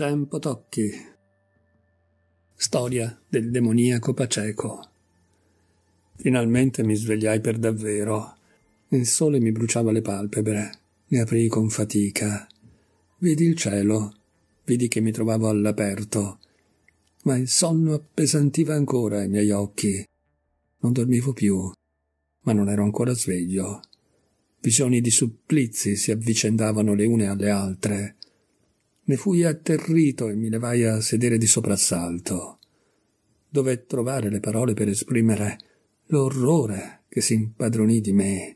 Gian Potocchi Storia del demoniaco Paceco Finalmente mi svegliai per davvero. Il sole mi bruciava le palpebre. Le aprii con fatica. Vidi il cielo. Vidi che mi trovavo all'aperto. Ma il sonno appesantiva ancora i miei occhi. Non dormivo più, ma non ero ancora sveglio. Visioni di supplizi si avvicendavano le une alle altre ne fui atterrito e mi levai a sedere di soprassalto. Dove trovare le parole per esprimere l'orrore che si impadronì di me.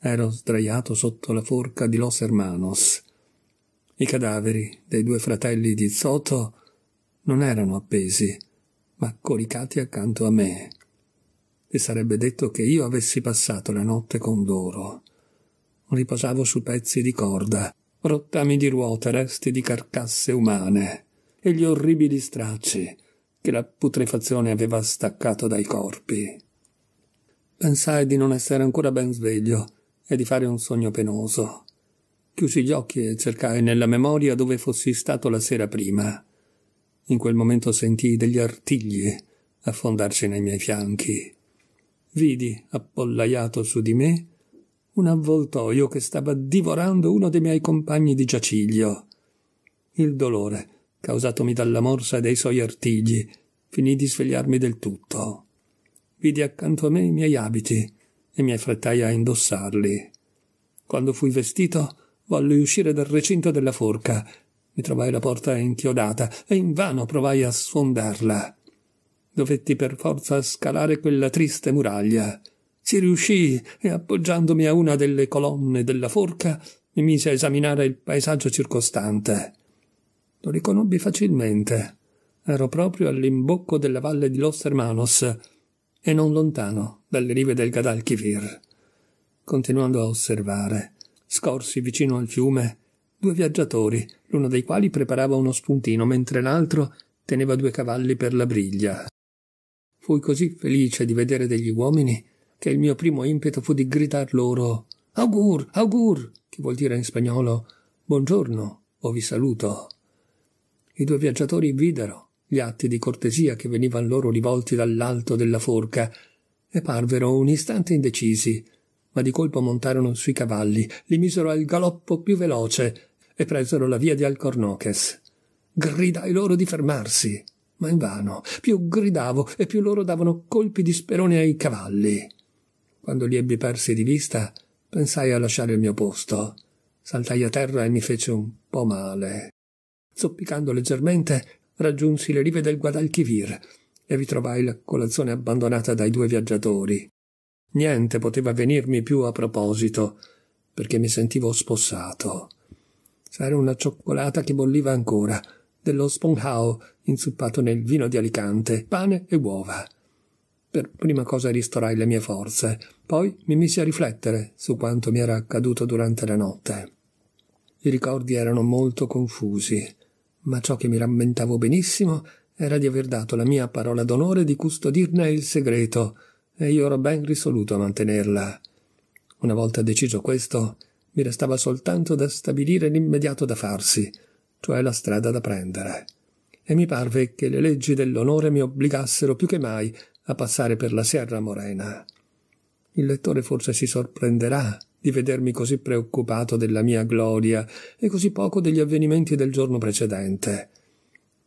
Ero sdraiato sotto la forca di Los Hermanos. I cadaveri dei due fratelli di Zoto non erano appesi, ma coricati accanto a me. E sarebbe detto che io avessi passato la notte con loro. Riposavo su pezzi di corda, rottami di ruote, resti di carcasse umane e gli orribili stracci che la putrefazione aveva staccato dai corpi. Pensai di non essere ancora ben sveglio e di fare un sogno penoso. Chiusi gli occhi e cercai nella memoria dove fossi stato la sera prima. In quel momento sentii degli artigli affondarsi nei miei fianchi. Vidi, appollaiato su di me, un avvoltoio che stava divorando uno dei miei compagni di giaciglio. Il dolore, causatomi dalla morsa dei suoi artigli, finì di svegliarmi del tutto. Vidi accanto a me i miei abiti e mi affrettai a indossarli. Quando fui vestito, volli uscire dal recinto della forca. Mi trovai la porta inchiodata e invano provai a sfondarla. Dovetti per forza scalare quella triste muraglia. Ci riuscii e appoggiandomi a una delle colonne della forca mi mise a esaminare il paesaggio circostante. Lo riconobbi facilmente. Ero proprio all'imbocco della valle di Los Hermanos e non lontano dalle rive del Guadalquivir. Continuando a osservare, scorsi vicino al fiume due viaggiatori, l'uno dei quali preparava uno spuntino mentre l'altro teneva due cavalli per la briglia. Fui così felice di vedere degli uomini che il mio primo impeto fu di gridar loro Augur, augur, che vuol dire in spagnolo Buongiorno o vi saluto. I due viaggiatori videro gli atti di cortesia che venivan loro rivolti dall'alto della forca e parvero un istante indecisi, ma di colpo montarono sui cavalli, li misero al galoppo più veloce e presero la via di alcornoques Gridai loro di fermarsi, ma invano. Più gridavo e più loro davano colpi di sperone ai cavalli. Quando li ebbi persi di vista, pensai a lasciare il mio posto. Saltai a terra e mi fece un po' male. Zoppicando leggermente, raggiunsi le rive del Guadalquivir e vi trovai la colazione abbandonata dai due viaggiatori. Niente poteva venirmi più a proposito, perché mi sentivo spossato. C'era una cioccolata che bolliva ancora, dello sponhao inzuppato nel vino di Alicante, pane e uova. Per prima cosa ristorai le mie forze, poi mi misi a riflettere su quanto mi era accaduto durante la notte. I ricordi erano molto confusi, ma ciò che mi rammentavo benissimo era di aver dato la mia parola d'onore di custodirne il segreto, e io ero ben risoluto a mantenerla. Una volta deciso questo, mi restava soltanto da stabilire l'immediato da farsi, cioè la strada da prendere. E mi parve che le leggi dell'onore mi obbligassero più che mai a passare per la Sierra Morena. Il lettore forse si sorprenderà di vedermi così preoccupato della mia gloria e così poco degli avvenimenti del giorno precedente.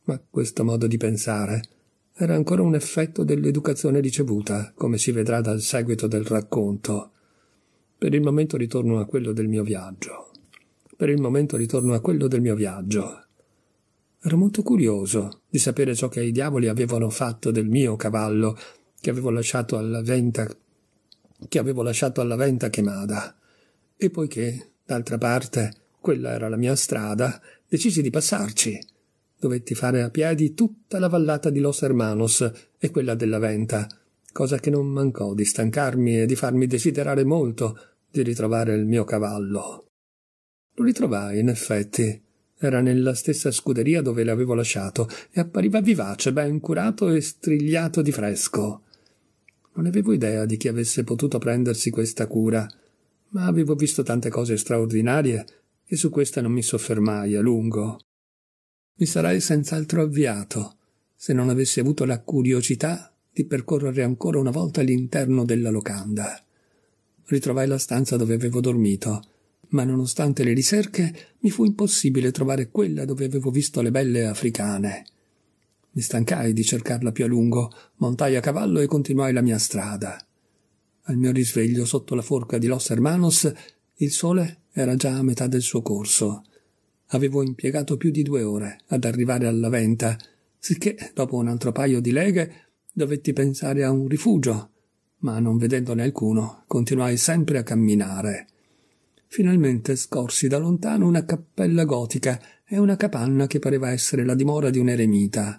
Ma questo modo di pensare era ancora un effetto dell'educazione ricevuta, come si vedrà dal seguito del racconto. Per il momento ritorno a quello del mio viaggio. Per il momento ritorno a quello del mio viaggio. Ero molto curioso di sapere ciò che i diavoli avevano fatto del mio cavallo, che avevo lasciato alla venta, che avevo lasciato alla venta chemada. E poiché, d'altra parte, quella era la mia strada, decisi di passarci. Dovetti fare a piedi tutta la vallata di Los Hermanos e quella della venta, cosa che non mancò di stancarmi e di farmi desiderare molto di ritrovare il mio cavallo. Lo ritrovai, in effetti, era nella stessa scuderia dove l'avevo lasciato e appariva vivace, ben curato e strigliato di fresco. Non avevo idea di chi avesse potuto prendersi questa cura, ma avevo visto tante cose straordinarie e su questa non mi soffermai a lungo. Mi sarei senz'altro avviato se non avessi avuto la curiosità di percorrere ancora una volta l'interno della locanda. Ritrovai la stanza dove avevo dormito ma nonostante le ricerche mi fu impossibile trovare quella dove avevo visto le belle africane. Mi stancai di cercarla più a lungo, montai a cavallo e continuai la mia strada. Al mio risveglio sotto la forca di Los Hermanos, il sole era già a metà del suo corso. Avevo impiegato più di due ore ad arrivare alla venta, sicché dopo un altro paio di leghe dovetti pensare a un rifugio, ma non vedendone alcuno continuai sempre a camminare finalmente scorsi da lontano una cappella gotica e una capanna che pareva essere la dimora di un eremita.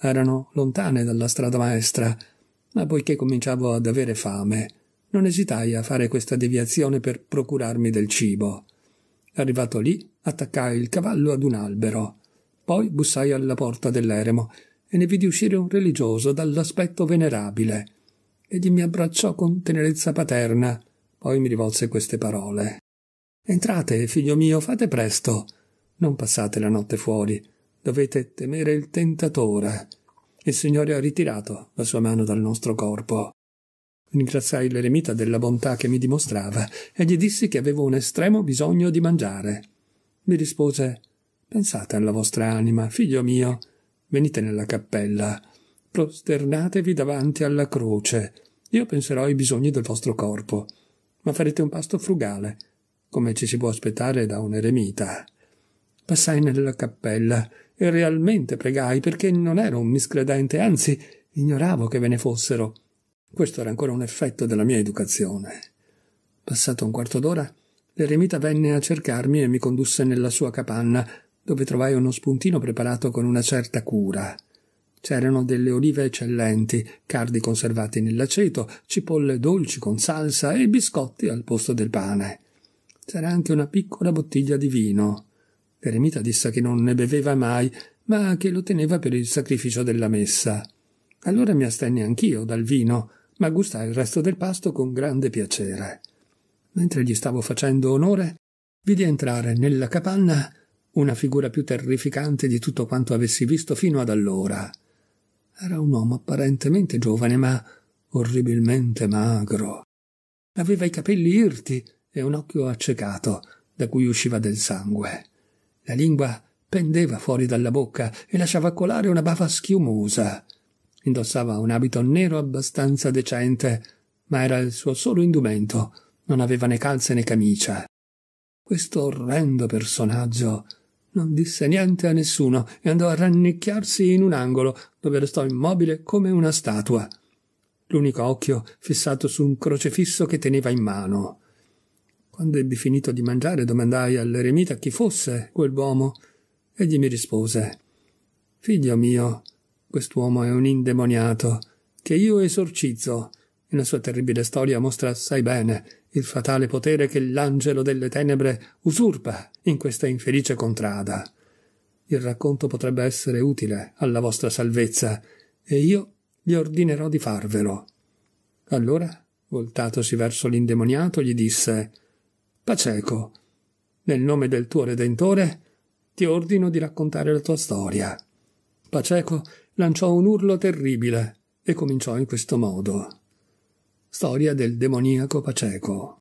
Erano lontane dalla strada maestra, ma poiché cominciavo ad avere fame, non esitai a fare questa deviazione per procurarmi del cibo. Arrivato lì, attaccai il cavallo ad un albero. Poi bussai alla porta dell'eremo e ne vidi uscire un religioso dall'aspetto venerabile. Egli mi abbracciò con tenerezza paterna, poi mi rivolse queste parole. Entrate, figlio mio, fate presto. Non passate la notte fuori. Dovete temere il tentatore. Il Signore ha ritirato la sua mano dal nostro corpo. Ringraziai l'eremita della bontà che mi dimostrava e gli dissi che avevo un estremo bisogno di mangiare. Mi rispose Pensate alla vostra anima, figlio mio, venite nella cappella, prosternatevi davanti alla croce, io penserò ai bisogni del vostro corpo, ma farete un pasto frugale, come ci si può aspettare da un eremita. Passai nella cappella e realmente pregai perché non ero un miscredente, anzi ignoravo che ve ne fossero. Questo era ancora un effetto della mia educazione. Passato un quarto d'ora, l'eremita venne a cercarmi e mi condusse nella sua capanna, dove trovai uno spuntino preparato con una certa cura. C'erano delle olive eccellenti, cardi conservati nell'aceto, cipolle dolci con salsa e biscotti al posto del pane. C'era anche una piccola bottiglia di vino. L'eremita disse che non ne beveva mai, ma che lo teneva per il sacrificio della messa. Allora mi astenni anch'io dal vino, ma gustai il resto del pasto con grande piacere. Mentre gli stavo facendo onore, vidi entrare nella capanna una figura più terrificante di tutto quanto avessi visto fino ad allora. Era un uomo apparentemente giovane, ma orribilmente magro. Aveva i capelli irti e un occhio accecato da cui usciva del sangue. La lingua pendeva fuori dalla bocca e lasciava colare una bava schiumosa. Indossava un abito nero abbastanza decente, ma era il suo solo indumento, non aveva né calze né camicia. Questo orrendo personaggio non disse niente a nessuno e andò a rannicchiarsi in un angolo dove restò immobile come una statua. L'unico occhio fissato su un crocifisso che teneva in mano. Quando ebbi finito di mangiare domandai all'eremita chi fosse quell'uomo. Egli mi rispose Figlio mio, quest'uomo è un indemoniato, che io esorcizzo. E la sua terribile storia mostra assai bene il fatale potere che l'angelo delle tenebre usurpa in questa infelice contrada. Il racconto potrebbe essere utile alla vostra salvezza, e io gli ordinerò di farvelo. Allora, voltatosi verso l'indemoniato, gli disse Paceco, nel nome del tuo Redentore, ti ordino di raccontare la tua storia. Paceco lanciò un urlo terribile e cominciò in questo modo. Storia del demoniaco Paceco.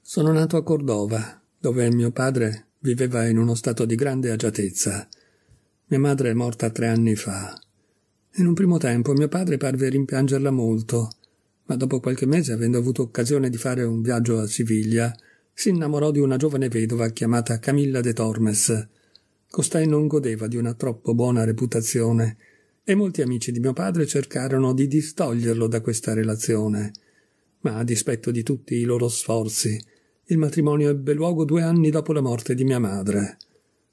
Sono nato a Cordova, dove mio padre viveva in uno stato di grande agiatezza. Mia madre è morta tre anni fa. In un primo tempo mio padre parve rimpiangerla molto ma dopo qualche mese, avendo avuto occasione di fare un viaggio a Siviglia, si innamorò di una giovane vedova chiamata Camilla de Tormes. Costai non godeva di una troppo buona reputazione, e molti amici di mio padre cercarono di distoglierlo da questa relazione. Ma a dispetto di tutti i loro sforzi, il matrimonio ebbe luogo due anni dopo la morte di mia madre.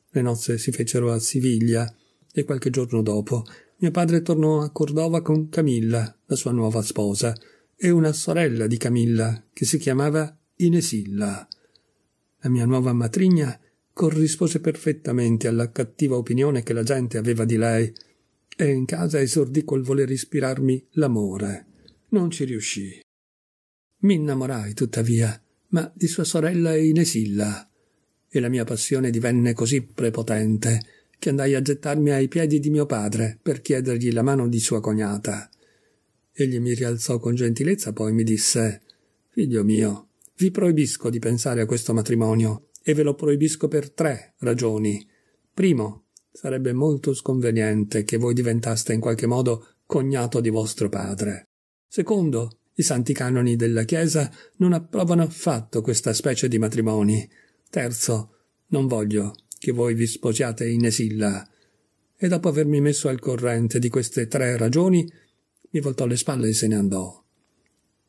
Le nozze si fecero a Siviglia e qualche giorno dopo mio padre tornò a Cordova con Camilla, la sua nuova sposa, e una sorella di Camilla che si chiamava Inesilla. La mia nuova matrigna corrispose perfettamente alla cattiva opinione che la gente aveva di lei e in casa esordì col voler ispirarmi l'amore. Non ci riuscì. Mi innamorai, tuttavia, ma di sua sorella Inesilla, e la mia passione divenne così prepotente che andai a gettarmi ai piedi di mio padre per chiedergli la mano di sua cognata. Egli mi rialzò con gentilezza, poi mi disse Figlio mio, vi proibisco di pensare a questo matrimonio, e ve lo proibisco per tre ragioni. Primo, sarebbe molto sconveniente che voi diventaste in qualche modo cognato di vostro padre. Secondo, i santi canoni della Chiesa non approvano affatto questa specie di matrimoni. Terzo, non voglio che voi vi sposiate in esilla. E dopo avermi messo al corrente di queste tre ragioni, mi voltò le spalle e se ne andò.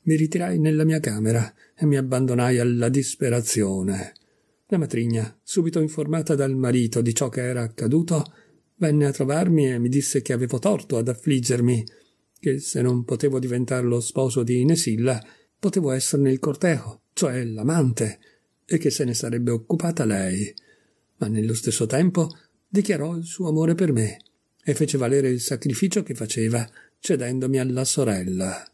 Mi ritirai nella mia camera e mi abbandonai alla disperazione. La matrigna, subito informata dal marito di ciò che era accaduto, venne a trovarmi e mi disse che avevo torto ad affliggermi, che se non potevo diventare lo sposo di Inesilla, potevo esserne il cortejo, cioè l'amante, e che se ne sarebbe occupata lei. Ma nello stesso tempo dichiarò il suo amore per me e fece valere il sacrificio che faceva cedendomi alla sorella.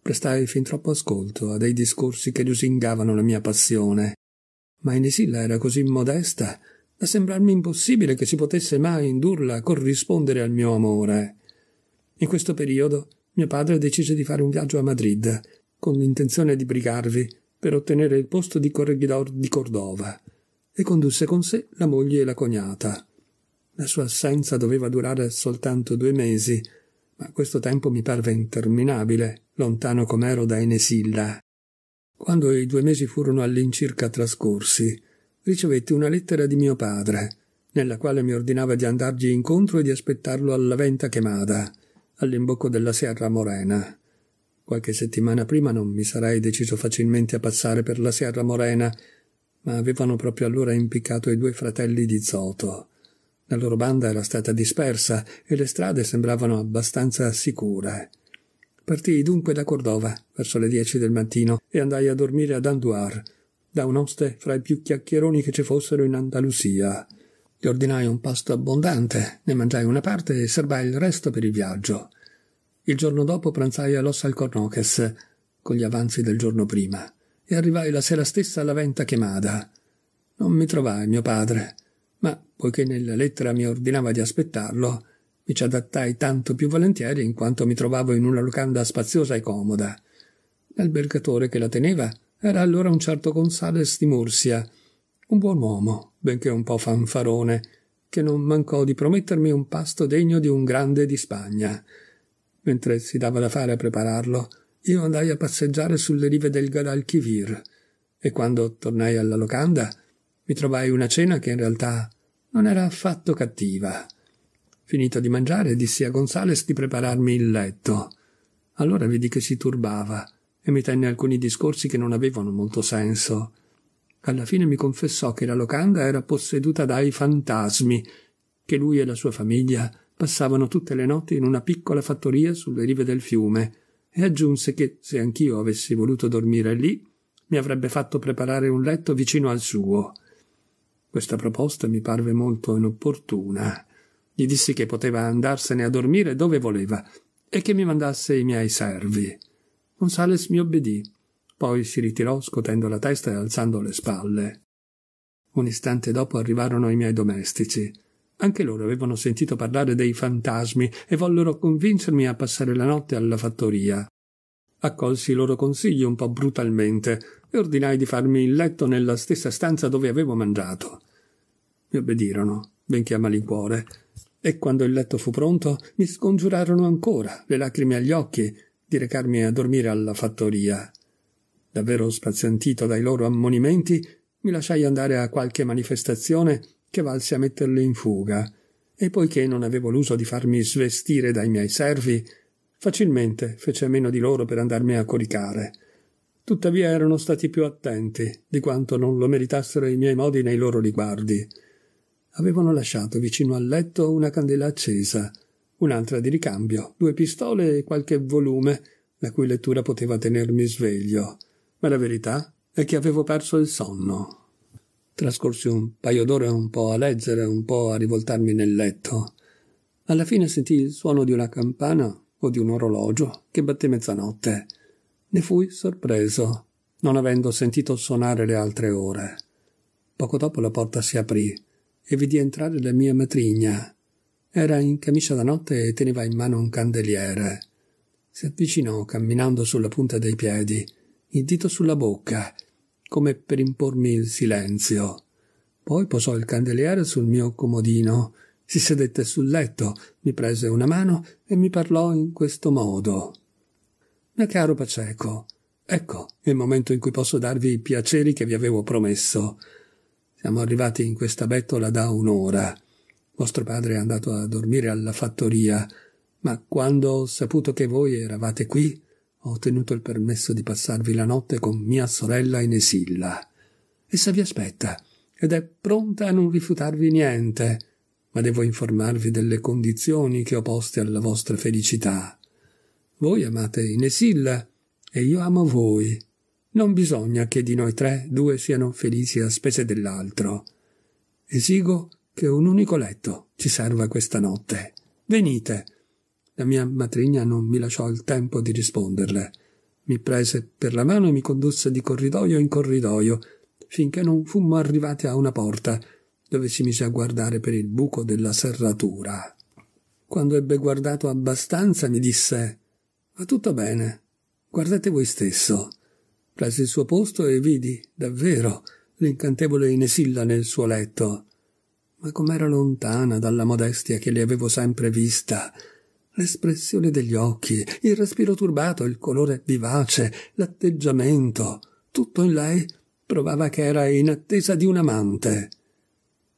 Prestai fin troppo ascolto a dei discorsi che lusingavano la mia passione, ma Inesilla era così modesta da sembrarmi impossibile che si potesse mai indurla a corrispondere al mio amore. In questo periodo mio padre decise di fare un viaggio a Madrid, con l'intenzione di brigarvi per ottenere il posto di corregidor di Cordova, e condusse con sé la moglie e la cognata. La sua assenza doveva durare soltanto due mesi, ma questo tempo mi parve interminabile, lontano com'ero da Enesilla. Quando i due mesi furono all'incirca trascorsi, ricevetti una lettera di mio padre, nella quale mi ordinava di andargli incontro e di aspettarlo alla venta chemada, all'imbocco della Sierra Morena. Qualche settimana prima non mi sarei deciso facilmente a passare per la Sierra Morena, ma avevano proprio allora impiccato i due fratelli di Zoto. La loro banda era stata dispersa e le strade sembravano abbastanza sicure. Partii dunque da Cordova verso le 10 del mattino e andai a dormire ad Anduar, da un oste fra i più chiacchieroni che ci fossero in Andalusia. Gli ordinai un pasto abbondante, ne mangiai una parte e serbai il resto per il viaggio. Il giorno dopo pranzai all'ossa al Cornoches, con gli avanzi del giorno prima, e arrivai la sera stessa alla venta Chemada. Non mi trovai mio padre, ma poiché nella lettera mi ordinava di aspettarlo, mi ci adattai tanto più volentieri in quanto mi trovavo in una locanda spaziosa e comoda. L'albergatore che la teneva era allora un certo Gonzales di Mursia, un buon uomo, benché un po' fanfarone, che non mancò di promettermi un pasto degno di un grande di Spagna. Mentre si dava da fare a prepararlo, io andai a passeggiare sulle rive del Guadalquivir e quando tornai alla locanda mi trovai una cena che in realtà non era affatto cattiva. Finito di mangiare, dissi a Gonzales di prepararmi il letto. Allora vidi che si turbava e mi tenne alcuni discorsi che non avevano molto senso. Alla fine mi confessò che la locanda era posseduta dai fantasmi, che lui e la sua famiglia passavano tutte le notti in una piccola fattoria sulle rive del fiume, e aggiunse che se anch'io avessi voluto dormire lì, mi avrebbe fatto preparare un letto vicino al suo. Questa proposta mi parve molto inopportuna. Gli dissi che poteva andarsene a dormire dove voleva e che mi mandasse i miei servi. Gonzales mi obbedì, poi si ritirò scotendo la testa e alzando le spalle. Un istante dopo arrivarono i miei domestici. Anche loro avevano sentito parlare dei fantasmi e vollero convincermi a passare la notte alla fattoria. Accolsi i loro consigli un po' brutalmente e ordinai di farmi il letto nella stessa stanza dove avevo mangiato. Mi obbedirono, benché a malincuore, e quando il letto fu pronto mi scongiurarono ancora, le lacrime agli occhi, di recarmi a dormire alla fattoria. Davvero spazientito dai loro ammonimenti, mi lasciai andare a qualche manifestazione che valse a metterli in fuga, e poiché non avevo l'uso di farmi svestire dai miei servi, Facilmente fece a meno di loro per andarmi a coricare. Tuttavia erano stati più attenti di quanto non lo meritassero i miei modi nei loro riguardi. Avevano lasciato vicino al letto una candela accesa, un'altra di ricambio, due pistole e qualche volume, la cui lettura poteva tenermi sveglio. Ma la verità è che avevo perso il sonno. Trascorsi un paio d'ore un po' a leggere, un po' a rivoltarmi nel letto. Alla fine sentii il suono di una campana o di un orologio che batté mezzanotte. Ne fui sorpreso, non avendo sentito suonare le altre ore. Poco dopo la porta si aprì e vidi entrare la mia matrigna. Era in camicia da notte e teneva in mano un candeliere. Si avvicinò camminando sulla punta dei piedi, il dito sulla bocca, come per impormi il silenzio. Poi posò il candeliere sul mio comodino si sedette sul letto, mi prese una mano e mi parlò in questo modo. Ma caro Paceco, ecco il momento in cui posso darvi i piaceri che vi avevo promesso. Siamo arrivati in questa bettola da un'ora. Vostro padre è andato a dormire alla fattoria, ma quando ho saputo che voi eravate qui, ho ottenuto il permesso di passarvi la notte con mia sorella Inesilla. Essa vi aspetta ed è pronta a non rifiutarvi niente ma devo informarvi delle condizioni che ho poste alla vostra felicità. Voi amate Inesilla e io amo voi. Non bisogna che di noi tre due siano felici a spese dell'altro. Esigo che un unico letto ci serva questa notte. Venite. La mia matrigna non mi lasciò il tempo di risponderle. Mi prese per la mano e mi condusse di corridoio in corridoio, finché non fummo arrivati a una porta dove si mise a guardare per il buco della serratura. Quando ebbe guardato abbastanza mi disse Va tutto bene, guardate voi stesso. Prese il suo posto e vidi, davvero, l'incantevole Inesilla nel suo letto. Ma com'era lontana dalla modestia che le avevo sempre vista. L'espressione degli occhi, il respiro turbato, il colore vivace, l'atteggiamento, tutto in lei provava che era in attesa di un amante.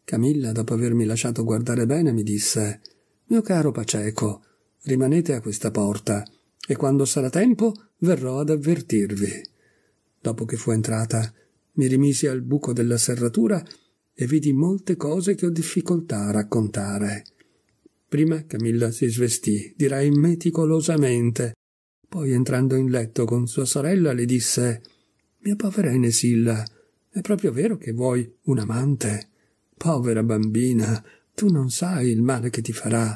Camilla, dopo avermi lasciato guardare bene, mi disse Mio caro Paceco, rimanete a questa porta, e quando sarà tempo verrò ad avvertirvi. Dopo che fu entrata, mi rimisi al buco della serratura e vidi molte cose che ho difficoltà a raccontare. Prima Camilla si svestì, direi meticolosamente. Poi, entrando in letto con sua sorella, le disse Mia povera Enesilla, è proprio vero che vuoi un amante? Povera bambina, tu non sai il male che ti farà.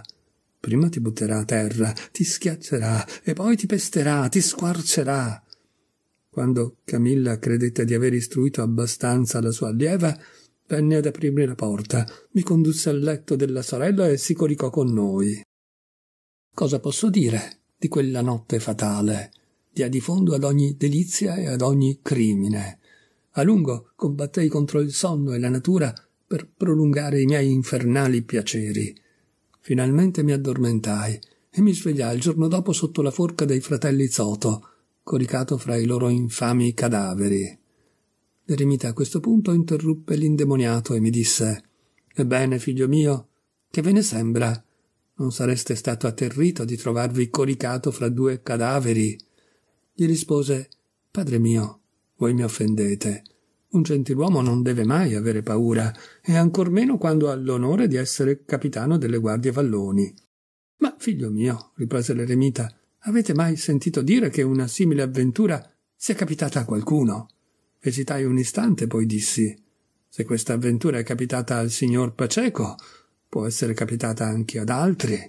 Prima ti butterà a terra, ti schiaccerà e poi ti pesterà, ti squarcerà. Quando Camilla credette di aver istruito abbastanza la sua allieva, venne ad aprirmi la porta, mi condusse al letto della sorella e si coricò con noi. Cosa posso dire di quella notte fatale? Dia di fondo ad ogni delizia e ad ogni crimine. A lungo combattei contro il sonno e la natura per prolungare i miei infernali piaceri. Finalmente mi addormentai e mi svegliai il giorno dopo sotto la forca dei fratelli Zoto, coricato fra i loro infami cadaveri. L'eremita a questo punto interruppe l'indemoniato e mi disse Ebbene, figlio mio, che ve ne sembra? Non sareste stato atterrito di trovarvi coricato fra due cadaveri? Gli rispose Padre mio, voi mi offendete. Un gentiluomo non deve mai avere paura, e ancor meno quando ha l'onore di essere capitano delle guardie valloni. Ma, figlio mio, riprese l'eremita, avete mai sentito dire che una simile avventura sia capitata a qualcuno? Esitai un istante, poi dissi Se questa avventura è capitata al signor Paceco, può essere capitata anche ad altri.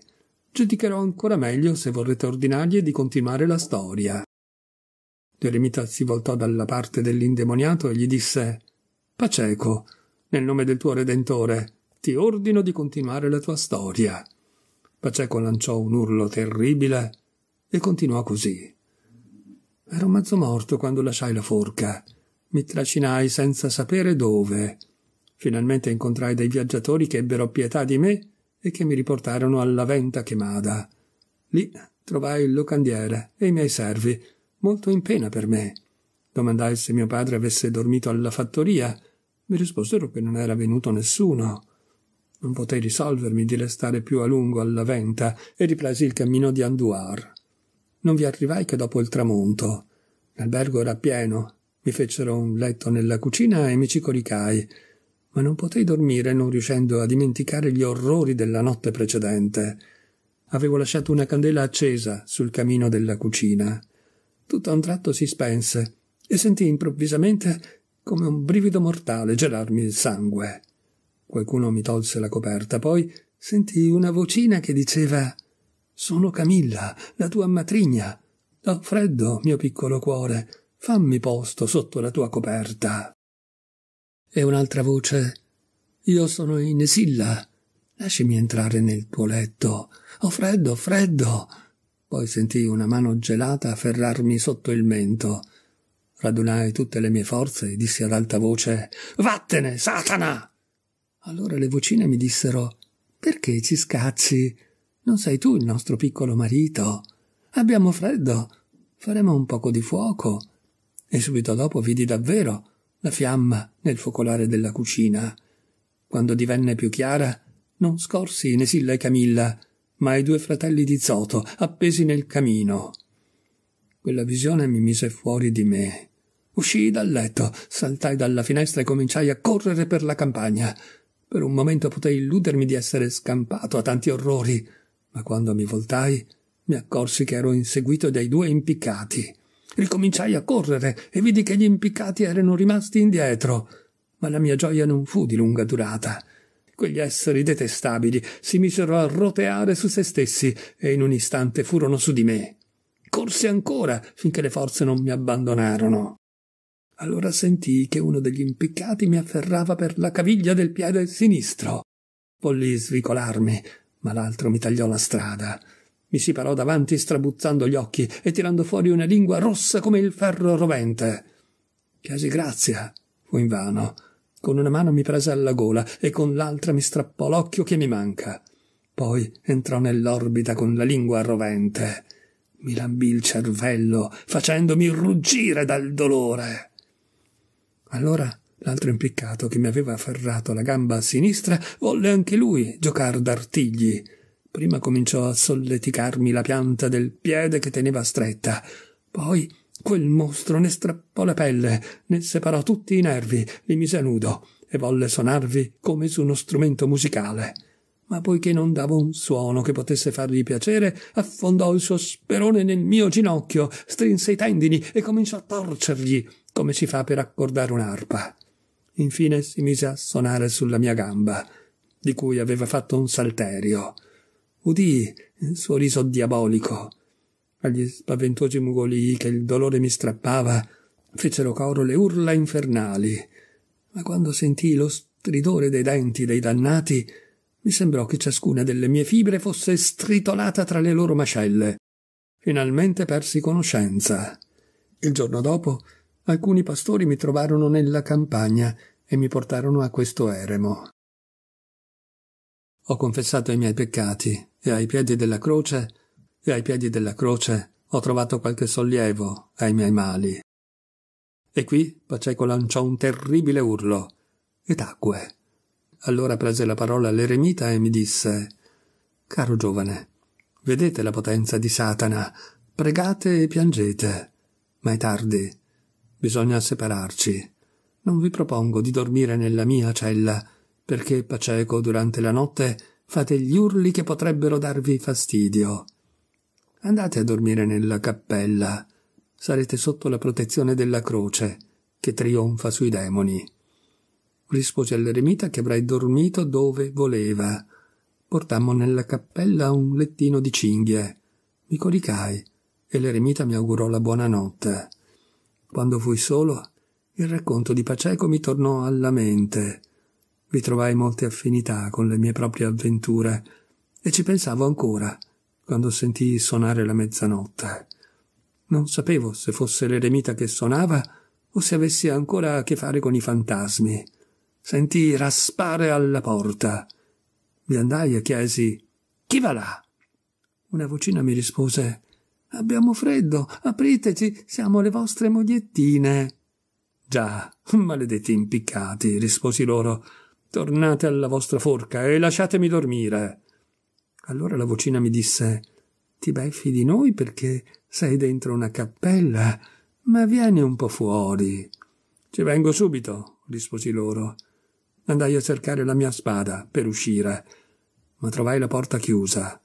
Giudicherò ancora meglio se vorrete ordinargli di continuare la storia. Geremita si voltò dalla parte dell'indemoniato e gli disse Paceco, nel nome del tuo Redentore, ti ordino di continuare la tua storia. Paceco lanciò un urlo terribile e continuò così. Ero mezzo morto quando lasciai la forca. Mi trascinai senza sapere dove. Finalmente incontrai dei viaggiatori che ebbero pietà di me e che mi riportarono alla venta chemada. Lì trovai il locandiere e i miei servi, Molto in pena per me. Domandai se mio padre avesse dormito alla fattoria. Mi risposero che non era venuto nessuno. Non potei risolvermi di restare più a lungo alla venta e ripresi il cammino di Anduar. Non vi arrivai che dopo il tramonto. L'albergo era pieno. Mi fecero un letto nella cucina e mi ci coricai, ma non potei dormire non riuscendo a dimenticare gli orrori della notte precedente. Avevo lasciato una candela accesa sul camino della cucina. Tutto a un tratto si spense e sentì improvvisamente come un brivido mortale gelarmi il sangue. Qualcuno mi tolse la coperta, poi sentì una vocina che diceva Sono Camilla, la tua matrigna. Ho freddo, mio piccolo cuore, fammi posto sotto la tua coperta. E un'altra voce Io sono Inesilla, lasciami entrare nel tuo letto. Ho freddo, ho freddo. Poi sentii una mano gelata afferrarmi sotto il mento. Radunai tutte le mie forze e dissi ad alta voce Vattene, Satana! Allora le vocine mi dissero Perché ci scacci? Non sei tu il nostro piccolo marito. Abbiamo freddo. Faremo un poco di fuoco. E subito dopo vidi davvero la fiamma nel focolare della cucina. Quando divenne più chiara, non scorsi Nesilla e Camilla, ma i due fratelli di Zoto appesi nel camino. Quella visione mi mise fuori di me. Uscii dal letto, saltai dalla finestra e cominciai a correre per la campagna. Per un momento potei illudermi di essere scampato a tanti orrori, ma quando mi voltai mi accorsi che ero inseguito dai due impiccati. Ricominciai a correre e vidi che gli impiccati erano rimasti indietro, ma la mia gioia non fu di lunga durata. Quegli esseri detestabili si misero a roteare su se stessi e in un istante furono su di me. Corsi ancora finché le forze non mi abbandonarono. Allora sentii che uno degli impiccati mi afferrava per la caviglia del piede sinistro. Volli svicolarmi, ma l'altro mi tagliò la strada. Mi si parò davanti strabuzzando gli occhi e tirando fuori una lingua rossa come il ferro rovente. Chiesi grazia, fu invano. Con una mano mi prese alla gola e con l'altra mi strappò l'occhio che mi manca. Poi entrò nell'orbita con la lingua rovente. Mi lambì il cervello, facendomi ruggire dal dolore. Allora l'altro impiccato che mi aveva afferrato la gamba a sinistra volle anche lui giocar d'artigli. Prima cominciò a solleticarmi la pianta del piede che teneva stretta. Poi Quel mostro ne strappò la pelle, ne separò tutti i nervi, li mise nudo e volle sonarvi come su uno strumento musicale. Ma poiché non davo un suono che potesse fargli piacere, affondò il suo sperone nel mio ginocchio, strinse i tendini e cominciò a torcergli, come si fa per accordare un'arpa. Infine si mise a sonare sulla mia gamba, di cui aveva fatto un salterio. Udì il suo riso diabolico agli spaventosi mugolii che il dolore mi strappava, fecero coro le urla infernali. Ma quando sentii lo stridore dei denti dei dannati, mi sembrò che ciascuna delle mie fibre fosse stritolata tra le loro mascelle. Finalmente persi conoscenza. Il giorno dopo, alcuni pastori mi trovarono nella campagna e mi portarono a questo eremo. Ho confessato i miei peccati e ai piedi della croce che ai piedi della croce ho trovato qualche sollievo ai miei mali. E qui Paceco lanciò un terribile urlo e tacque. Allora prese la parola l'eremita e mi disse Caro giovane, vedete la potenza di Satana, pregate e piangete, ma è tardi, bisogna separarci. Non vi propongo di dormire nella mia cella, perché Paceco durante la notte fate gli urli che potrebbero darvi fastidio. Andate a dormire nella cappella. Sarete sotto la protezione della croce, che trionfa sui demoni. Rispose all'eremita che avrei dormito dove voleva. Portammo nella cappella un lettino di cinghie. Mi coricai e l'eremita mi augurò la buona notte. Quando fui solo, il racconto di Paceco mi tornò alla mente. Vi trovai molte affinità con le mie proprie avventure e ci pensavo ancora quando sentii suonare la mezzanotte. Non sapevo se fosse l'eremita che suonava o se avessi ancora a che fare con i fantasmi. Sentii raspare alla porta. Mi andai e chiesi Chi va là? Una vocina mi rispose Abbiamo freddo, apriteci, siamo le vostre mogliettine. Già, maledetti impiccati, risposi loro. Tornate alla vostra forca e lasciatemi dormire. Allora la vocina mi disse Ti beffi di noi perché sei dentro una cappella, ma vieni un po' fuori. Ci vengo subito, risposi loro. Andai a cercare la mia spada per uscire, ma trovai la porta chiusa.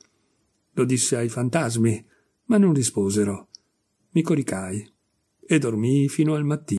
Lo disse ai fantasmi, ma non risposero. Mi coricai e dormii fino al mattino.